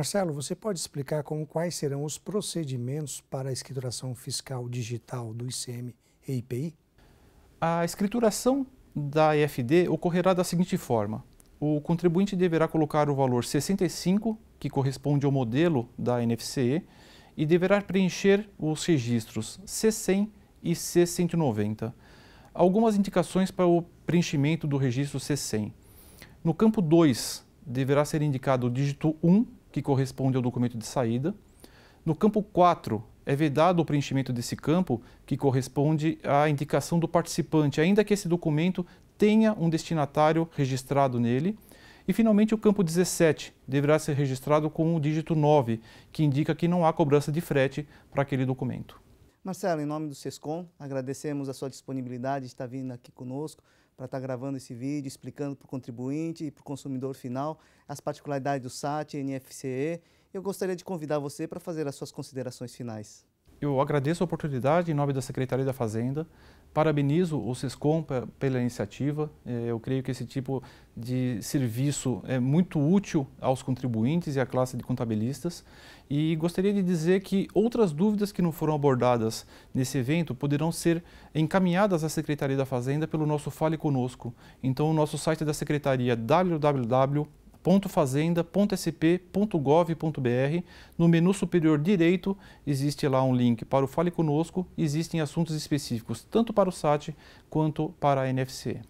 Marcelo, você pode explicar como, quais serão os procedimentos para a escrituração fiscal digital do ICM e IPI? A escrituração da EFD ocorrerá da seguinte forma: o contribuinte deverá colocar o valor 65, que corresponde ao modelo da NFCE, e deverá preencher os registros C100 e C190. Algumas indicações para o preenchimento do registro C100. No campo 2, deverá ser indicado o dígito 1 que corresponde ao documento de saída. No campo 4, é vedado o preenchimento desse campo, que corresponde à indicação do participante, ainda que esse documento tenha um destinatário registrado nele. E, finalmente, o campo 17 deverá ser registrado com o dígito 9, que indica que não há cobrança de frete para aquele documento. Marcelo, em nome do SESCOM, agradecemos a sua disponibilidade de estar vindo aqui conosco para estar gravando esse vídeo, explicando para o contribuinte e para o consumidor final as particularidades do SAT, NFCE. Eu gostaria de convidar você para fazer as suas considerações finais eu agradeço a oportunidade em nome da Secretaria da Fazenda, parabenizo o SESCOM pela iniciativa. É, eu creio que esse tipo de serviço é muito útil aos contribuintes e à classe de contabilistas. E gostaria de dizer que outras dúvidas que não foram abordadas nesse evento poderão ser encaminhadas à Secretaria da Fazenda pelo nosso Fale Conosco. Então, o nosso site da Secretaria www www.fazenda.sp.gov.br. No menu superior direito existe lá um link para o Fale Conosco, existem assuntos específicos tanto para o SAT quanto para a NFC.